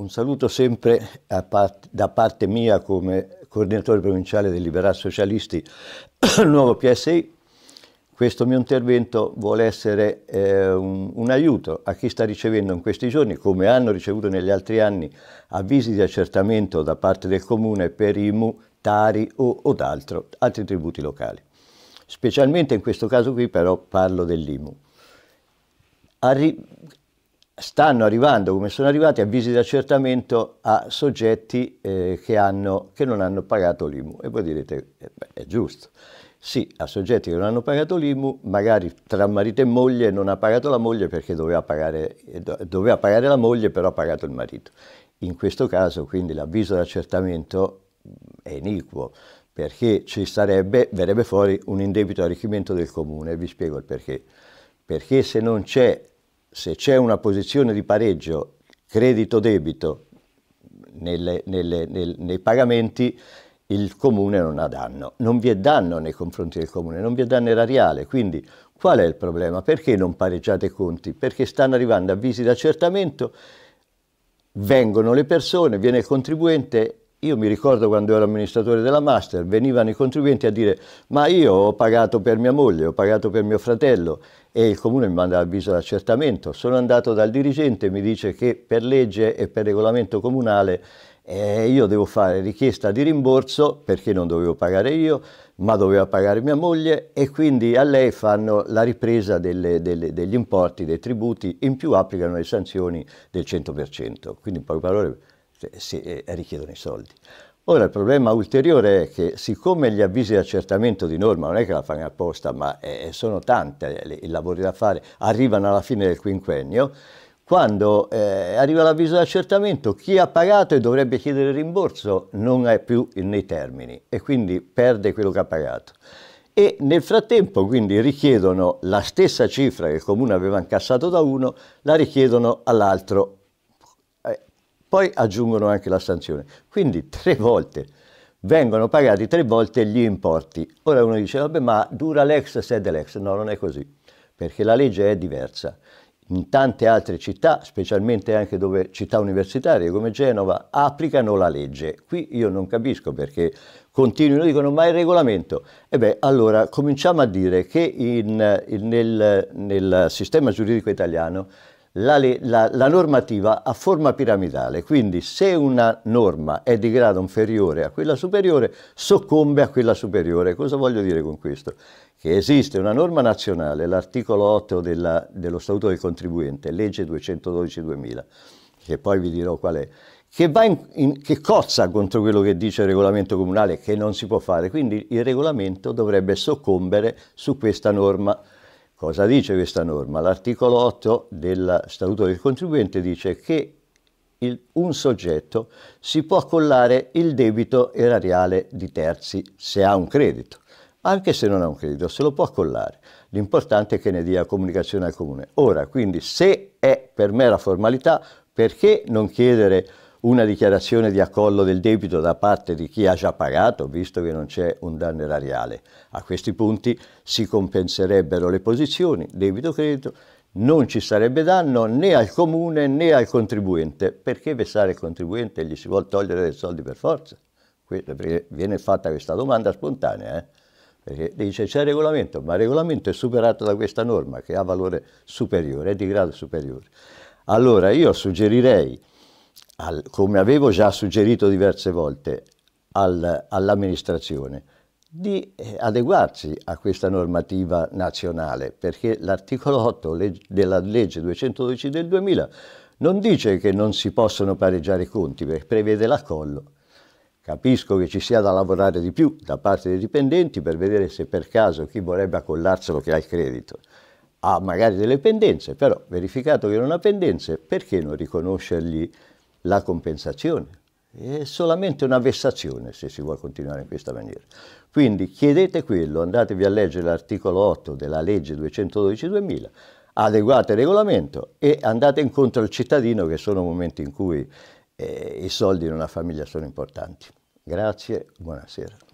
Un saluto sempre part, da parte mia come coordinatore provinciale dei Liberal Socialisti Nuovo PSI. Questo mio intervento vuole essere eh, un, un, aiuto a chi sta ricevendo in questi giorni, come hanno ricevuto negli altri anni, avvisi di accertamento da parte del Comune per IMU, Tari o, o altro, altri tributi locali. Specialmente in questo caso qui però parlo dell'IMU. Arri stanno arrivando, come sono arrivati, avvisi di accertamento a soggetti eh, che, hanno, che, non hanno pagato l'IMU. E voi direte, eh, beh, è giusto. Sì, a soggetti che non hanno pagato l'IMU, magari tra marito e moglie non ha pagato la moglie perché doveva pagare, eh, doveva pagare la moglie, però ha pagato il marito. In questo caso, quindi, l'avviso di accertamento mm, è iniquo, perché ci sarebbe, verrebbe fuori un indebito arricchimento del comune, vi spiego il perché. Perché se non c'è se c'è una posizione di pareggio credito-debito nelle, nelle, nel, nei pagamenti, il comune non ha danno. Non vi è danno nei confronti del comune, non vi è danno erariale. Quindi qual è il problema? Perché non pareggiate i conti? Perché stanno arrivando avvisi d'accertamento, vengono le persone, viene il contribuente io mi ricordo quando ero amministratore della Master, venivano i contribuenti a dire ma io ho pagato per mia moglie, ho pagato per mio fratello e il comune mi manda l'avviso d'accertamento. Sono andato dal dirigente, mi dice che per legge e per regolamento comunale eh, io devo fare richiesta di rimborso perché non dovevo pagare io, ma doveva pagare mia moglie e quindi a lei fanno la ripresa delle, delle, degli importi, dei tributi, in più applicano le sanzioni del 100%. Quindi in poche parole cioè, richiedono i soldi. Ora il problema ulteriore è che siccome gli avvisi di accertamento di norma non è che la fanno apposta, ma eh, eh sono tanti eh, i lavori da fare, arrivano alla fine del quinquennio, quando eh, arriva l'avviso di accertamento chi ha pagato e dovrebbe chiedere rimborso non è più nei termini e quindi perde quello che ha pagato. E nel frattempo quindi richiedono la stessa cifra che il comune aveva incassato da uno, la richiedono all'altro poi aggiungono anche la sanzione. Quindi tre volte vengono pagati tre volte gli importi. Ora uno dice, vabbè, ma dura l'ex, sede l'ex. No, non è così, perché la legge è diversa. In tante altre città, specialmente anche dove città universitarie come Genova, applicano la legge. Qui io non capisco perché continuano, dicono ma il regolamento. E beh, allora cominciamo a dire che in, in, nel, nel sistema giuridico italiano la, la, la, normativa ha forma piramidale, quindi se una norma è di grado inferiore a quella superiore, soccombe a quella superiore. Cosa voglio dire con questo? Che esiste una norma nazionale, l'articolo 8 della, dello Statuto del Contribuente, legge 212-2000, che poi vi dirò qual è, che, in, in, che, cozza contro quello che dice il regolamento comunale, che non si può fare, quindi il regolamento dovrebbe soccombere su questa norma Cosa dice questa norma? L'articolo 8 del Statuto del contribuente dice che il, un soggetto si può accollare il debito erariale di terzi se ha un credito, anche se non ha un credito, se lo può accollare. L'importante è che ne dia comunicazione al comune. Ora, quindi, se è per mera formalità, perché non chiedere una dichiarazione di accollo del debito da parte di chi ha già pagato, visto che non c'è un danno erariale. A questi punti si compenserebbero le posizioni debito-credito, non ci sarebbe danno né al comune né al contribuente. Perché vessare il contribuente? Gli si vuole togliere dei soldi per forza? Perché viene fatta questa domanda spontanea, eh? perché dice c'è regolamento, ma il regolamento è superato da questa norma che ha valore superiore, è di grado superiore. Allora io suggerirei al, come avevo già suggerito diverse volte al, all'amministrazione, di eh, adeguarsi a questa normativa nazionale, perché l'articolo 8 leg- della legge 212 del 2000 non dice che non si possono pareggiare i conti, perché prevede l'accollo. Capisco che ci sia da lavorare di più da parte dei dipendenti per vedere se per caso chi vorrebbe accollarselo che ha il credito ha magari delle pendenze, però verificato che non ha pendenze, perché non riconoscergli la compensazione. È solamente una vessazione se si vuole continuare in questa maniera. Quindi chiedete quello, andatevi a leggere l'articolo 8 della legge 212-2000, adeguate il regolamento e andate incontro al cittadino che sono momenti in cui eh, i soldi in una famiglia sono importanti. Grazie, buonasera.